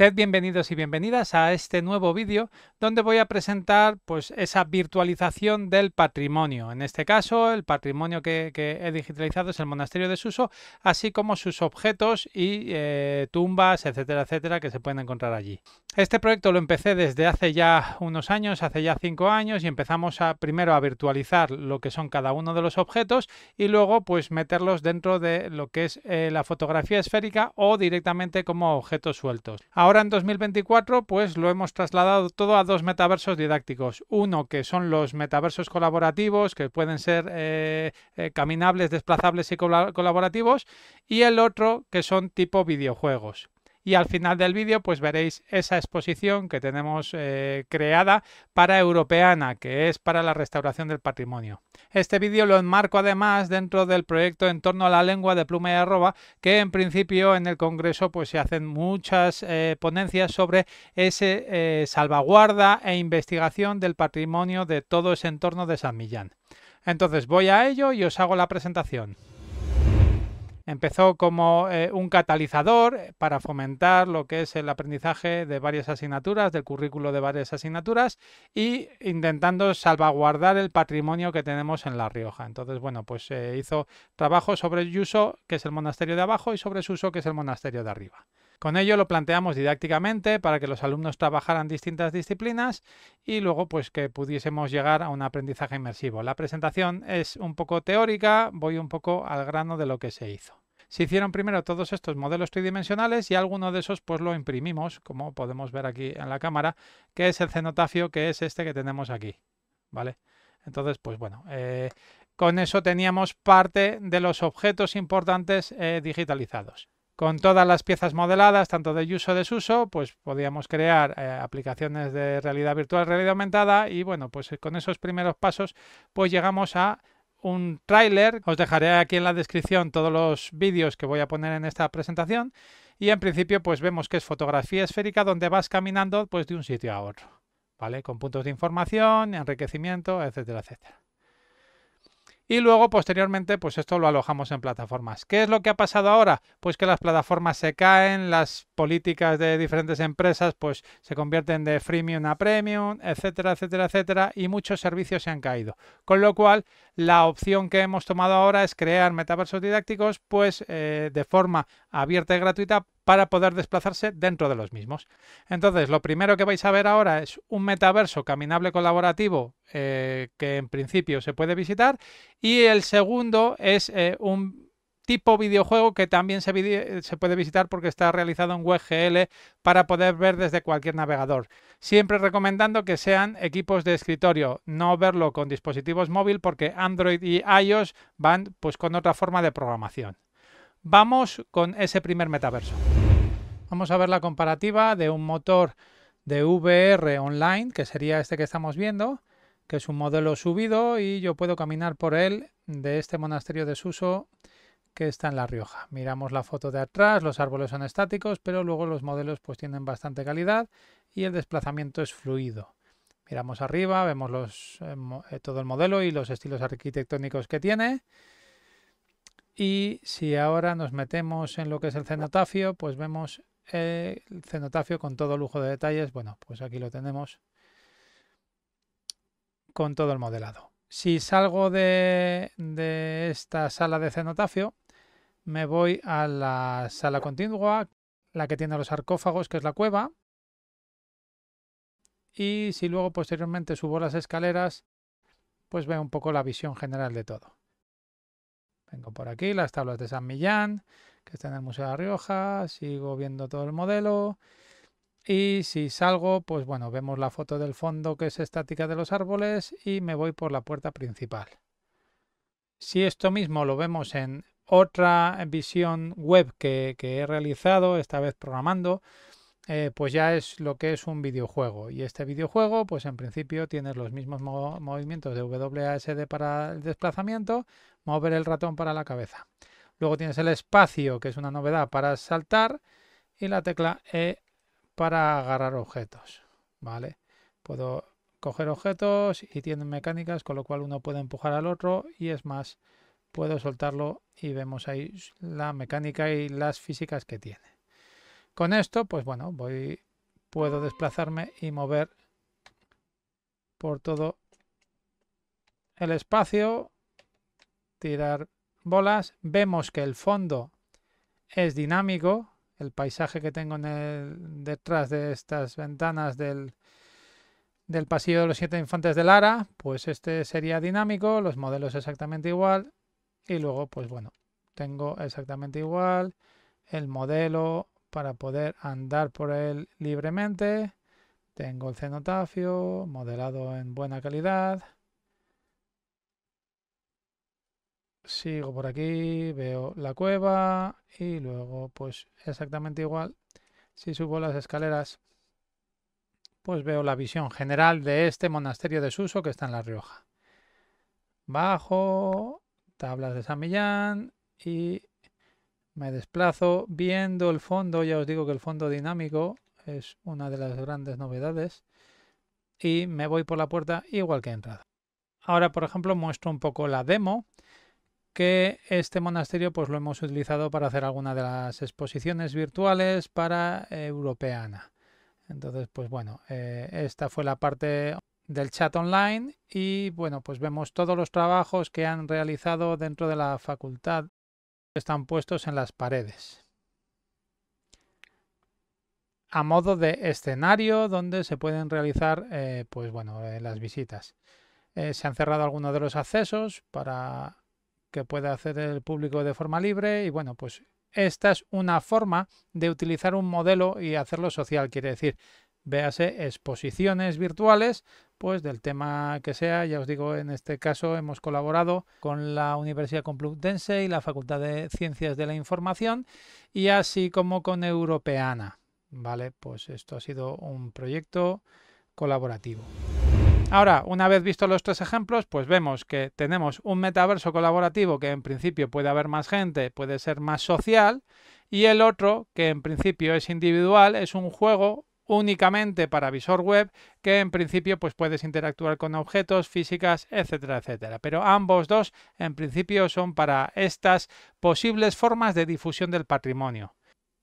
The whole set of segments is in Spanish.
Sed bienvenidos y bienvenidas a este nuevo vídeo donde voy a presentar pues esa virtualización del patrimonio. En este caso el patrimonio que, he digitalizado es el monasterio de Suso, así como sus objetos y eh, tumbas, etcétera, etcétera, que se pueden encontrar allí. Este proyecto lo empecé desde hace ya unos años, hace ya cinco años, y empezamos a primero a virtualizar lo que son cada uno de los objetos y luego pues meterlos dentro de lo que es eh, la fotografía esférica o directamente como objetos sueltos. Ahora Ahora en 2024 pues lo hemos trasladado todo a dos metaversos didácticos. Uno que son los metaversos colaborativos que pueden ser eh, eh, caminables, desplazables y colaborativos y el otro que son tipo videojuegos. Y al final del vídeo pues veréis esa exposición que tenemos eh, creada para Europeana que es para la restauración del patrimonio. Este vídeo lo enmarco además dentro del proyecto en torno a la lengua de pluma y arroba, que en principio en el Congreso pues se hacen muchas eh, ponencias sobre ese eh, salvaguarda e investigación del patrimonio de todo ese entorno de San Millán. Entonces voy a ello y os hago la presentación. Empezó como eh, un catalizador eh, para fomentar lo que es el aprendizaje de varias asignaturas, del currículo de varias asignaturas y intentando salvaguardar el patrimonio que tenemos en La Rioja. Entonces, bueno, pues se eh, hizo trabajo sobre el Yuso, que es el monasterio de abajo, y sobre Suso, que es el monasterio de arriba. Con ello lo planteamos didácticamente para que los alumnos trabajaran distintas disciplinas y luego pues que pudiésemos llegar a un aprendizaje inmersivo. La presentación es un poco teórica, voy un poco al grano de lo que se hizo. Se hicieron primero todos estos modelos tridimensionales y alguno de esos pues lo imprimimos, como podemos ver aquí en la cámara, que es el cenotafio, que es este que tenemos aquí, ¿vale? Entonces, pues bueno, eh, con eso teníamos parte de los objetos importantes eh, digitalizados. Con todas las piezas modeladas, tanto de uso desuso, pues podíamos crear eh, aplicaciones de realidad virtual, realidad aumentada y bueno, pues con esos primeros pasos pues llegamos a un tráiler. Os dejaré aquí en la descripción todos los vídeos que voy a poner en esta presentación y en principio pues vemos que es fotografía esférica donde vas caminando pues de un sitio a otro, ¿vale? Con puntos de información, enriquecimiento, etcétera, etcétera y luego posteriormente pues esto lo alojamos en plataformas. ¿Qué es lo que ha pasado ahora? Pues que las plataformas se caen, las políticas de diferentes empresas pues se convierten de freemium a premium, etcétera, etcétera, etcétera y muchos servicios se han caído. Con lo cual la opción que hemos tomado ahora es crear metaversos didácticos pues eh, de forma abierta y gratuita para poder desplazarse dentro de los mismos. Entonces, lo primero que vais a ver ahora es un metaverso caminable colaborativo eh, que en principio se puede visitar y el segundo es eh, un tipo videojuego que también se, puede visitar porque está realizado en WebGL para poder ver desde cualquier navegador. Siempre recomendando que sean equipos de escritorio, no verlo con dispositivos móvil porque Android y iOS van pues con otra forma de programación. Vamos con ese primer metaverso. Vamos a ver la comparativa de un motor de VR online, que sería este que estamos viendo, que es un modelo subido y yo puedo caminar por él de este monasterio de Suso que está en La Rioja. Miramos la foto de atrás, los árboles son estáticos, pero luego los modelos pues tienen bastante calidad y el desplazamiento es fluido. Miramos arriba, vemos eh, eh, todo el modelo y los estilos arquitectónicos que tiene. Y si ahora nos metemos en lo que es el cenotafio, pues vemos eh, el cenotafio con todo lujo de detalles. Bueno, pues aquí lo tenemos con todo el modelado. Si salgo de, de esta sala de cenotafio, me voy a la sala continua, la que tiene los sarcófagos, que es la cueva. Y si luego posteriormente subo las escaleras, pues veo un poco la visión general de todo. Vengo por aquí, las tablas de San Millán, que están en el Museo de La Rioja, sigo viendo todo el modelo. Y si salgo, pues bueno, vemos la foto del fondo que es estática de los árboles y me voy por la puerta principal. Si esto mismo lo vemos en otra visión web que he realizado, esta vez programando, eh, pues ya es lo que es un videojuego. Y este videojuego, pues en principio tienes los mismos movimientos de WASD para el desplazamiento, mover el ratón para la cabeza. Luego tienes el espacio, que es una novedad para saltar, y la tecla E para agarrar objetos. ¿Vale? Puedo coger objetos y tienen mecánicas, con lo cual uno puede empujar al otro y es más, puedo soltarlo y vemos ahí la mecánica y las físicas que tiene. Con esto, pues bueno, voy, puedo desplazarme y mover por todo el espacio, tirar bolas. Vemos que el fondo es dinámico, el paisaje que tengo detrás de estas ventanas del, del pasillo de los siete infantes de Lara, pues este sería dinámico, los modelos exactamente igual, y luego, pues bueno, tengo exactamente igual el modelo para poder andar por él libremente. Tengo el cenotafio modelado en buena calidad. Sigo por aquí, veo la cueva y luego pues exactamente igual. Si subo las escaleras pues veo la visión general de este monasterio de Suso que está en La Rioja. Bajo, tablas de San Millán y me desplazo viendo el fondo, ya os digo que el fondo dinámico es una de las grandes novedades. Y me voy por la puerta igual que entrada. Ahora, por ejemplo, muestro un poco la demo que este monasterio pues lo hemos utilizado para hacer alguna de las exposiciones virtuales para Europeana. Entonces, pues bueno, eh, esta fue la parte del chat online y bueno, pues vemos todos los trabajos que han realizado dentro de la facultad están puestos en las paredes. A modo de escenario donde se pueden realizar eh, pues bueno, eh, las visitas. Eh, se han cerrado algunos de los accesos para que pueda hacer el público de forma libre y bueno, pues esta es una forma de utilizar un modelo y hacerlo social, quiere decir, véase exposiciones virtuales pues del tema que sea. Ya os digo, en este caso hemos colaborado con la Universidad Complutense y la Facultad de Ciencias de la Información y así como con Europeana. Vale, pues esto ha sido un proyecto colaborativo. Ahora, una vez visto los tres ejemplos, pues vemos que tenemos un metaverso colaborativo que en principio puede haber más gente, puede ser más social, y el otro, que en principio es individual, es un juego únicamente para visor web, que en principio pues puedes interactuar con objetos, físicas, etcétera, etcétera. Pero ambos dos en principio son para estas posibles formas de difusión del patrimonio.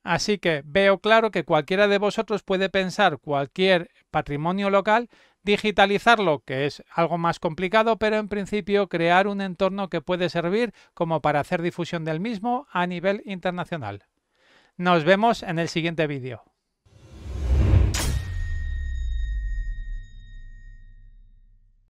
Así que veo claro que cualquiera de vosotros puede pensar cualquier patrimonio local, digitalizarlo, que es algo más complicado, pero en principio crear un entorno que puede servir como para hacer difusión del mismo a nivel internacional. Nos vemos en el siguiente vídeo.